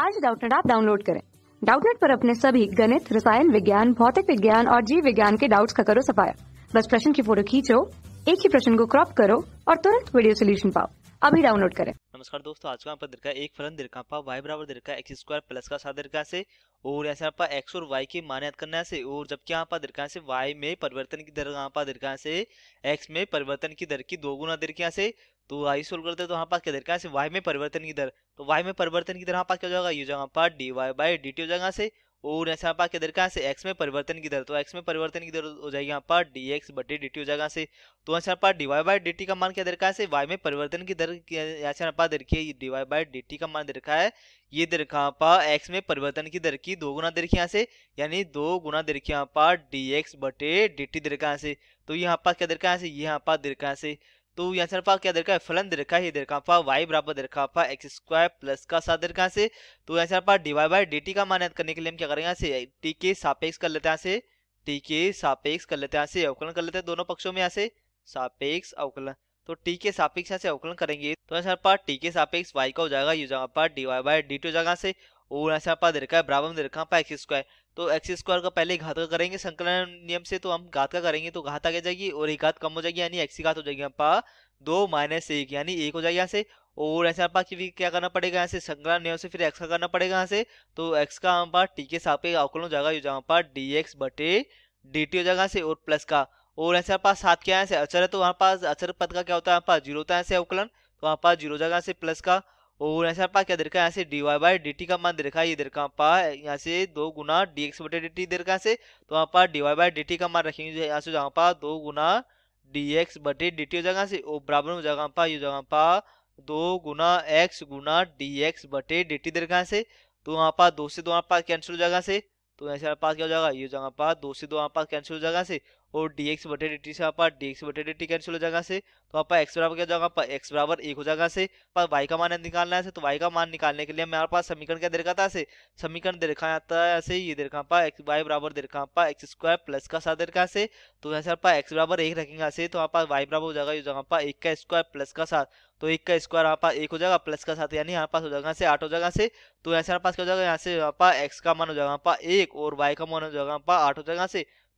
आज डाउटनेट आप डाउनलोड करें डाउटनेट पर अपने सभी गणित रसायन विज्ञान भौतिक विज्ञान और जीव विज्ञान के डाउट्स का करो सफाया बस प्रश्न की फोटो खींचो एक ही प्रश्न को क्रॉप करो और तुरंत वीडियो सोल्यूशन पाओ अभी डाउनलोड करें नमस्कार दोस्तों आज का आपका एक फलन दिखा पा वाई बराबर दिखा एक्स स्क्वायर प्लस का सात दिखा से और ऐसे आप एक्स और वाई की मान करने से और जबकि यहाँ पर से वाई में परिवर्तन की दर यहाँ पर से एक्स में परिवर्तन की दर की गुना दिरका से तो आई सोल्व करते तो हमारे पास क्या देखा से वाई में परिवर्तन की दर तो वाई में परिवर्तन की दर हमारे पास क्या हो जाएगा यू जगह पर d y by d t हो जाएगा से और ऐसे हमारे पास क्या देखा से एक्स में परिवर्तन की दर तो एक्स में परिवर्तन की दर हो जाएगी यहाँ पर डी एक्स बटे डी टी हो जाएगा से तो ऐसे हमारे पास d y by d t का मान क्या देखा से वाई में परिवर्तन की दर ऐसे हमारे पास देखिए d y by d t का मान देखा है ये देखा यहाँ पर एक्स में परिवर्तन की दर की दो गुना देखिए यहाँ से यानी दो गुना देखिए यहाँ पर डी एक्स बटे डी टी देखा यहाँ से तो यहाँ पास क्या देखा है यहाँ पास देखा यहाँ से तो यहाँ से हमारे क्या देखा है फलन देखा है ये देखा पा वाई बराबर देखा पा एक्स स्क्वायर प्लस का साथ देखा यहाँ से तो यहाँ से हमारे पास डिवाई बाई डी का मान करने के लिए हम क्या करेंगे यहाँ से टी के सापेक्ष कर लेते हैं यहाँ से टी के सापेक्ष कर लेते हैं यहाँ से अवकलन कर लेते हैं दोनों पक्षों में यहाँ से सापेक्ष अवकलन तो टी के सापेक्ष यहाँ से अवकलन करेंगे तो यहाँ से हमारे टी के सापेक्ष वाई का हो जाएगा यू जगह जाएगा part d y by d t हो जाएगा से और ऐसे आपा दे रखा है बराबर में दे रखा है एक्स स्क्वायर तो एक्स स्क्वायर का पहले घात का करेंगे संकलन नियम से तो हम घात का करेंगे तो घात आगे जाएगी और एक घात कम हो जाएगी यानी एक्स की घात हो जाएगी आपा दो माइनस एक यानी एक हो जाएगी यहाँ से और ऐसे आप क्या करना पड़ेगा यहाँ से संकलन नियम से फिर एक्स का करना पड़ेगा यहाँ से तो एक्स का हम पास टी के साथ अवकलन हो जाएगा यहाँ पर डी एक्स बटे डी टी हो जाएगा यहाँ से और प्लस का और ऐसे आप साथ क्या है अचर है तो वहाँ पास अचर पद का क्या होता है यहाँ पास जीरो होता है ऐसे अवकलन तो वहाँ पास जीरो जगह से प्लस का और ऐसे से क्या देखा यहाँ से d y by d t का मान देखा ये देखा पा यहाँ से दो गुना डी एक्स बटे डी टी देखा से तो यहाँ पर d y by d t का मान रखेंगे यहाँ से जहाँ पा दो गुना डी एक्स बटे डी टी हो जाएगा से और बराबर हो जाएगा पा ये जगह पा दो गुना एक्स गुना डी एक्स बटे डी टी देखा से तो वहाँ पा दो से दो यहाँ पर कैंसिल हो जाएगा से तो ऐसे पास क्या हो जाएगा ये जगह पा दो से दो यहाँ कैंसिल हो जाएगा से और डी एक्स बटे डी टी से आप डी एक्स बटे डी टी कैंसिल हो जाएगा से तो आप एक्स बराबर क्या जाएगा आप एक्स बराबर एक हो जाएगा से पर वाई का मान निकालना है से तो वाई का मान निकालने के लिए हमारे पास समीकरण क्या देखा था से समीकरण देखा जाता है ऐसे ये देखा रखा एक्स वाई बराबर देखा रखा एक्स स्क्वायर प्लस का साथ देखा से तो वैसे आप एक्स बराबर एक रखेंगे से तो आप वाई बराबर हो जाएगा ये जगह पर एक का स्क्वायर प्लस का साथ तो एक का स्क्वायर आप एक हो जाएगा प्लस का साथ यानी यहाँ पास हो जाएगा से आठ हो जाएगा से तो ऐसे से हमारे पास क्या हो जाएगा यहाँ से आप एक्स का मान हो जाएगा यहाँ एक और वाई का मान हो जाएगा यहाँ आठ हो जाएगा से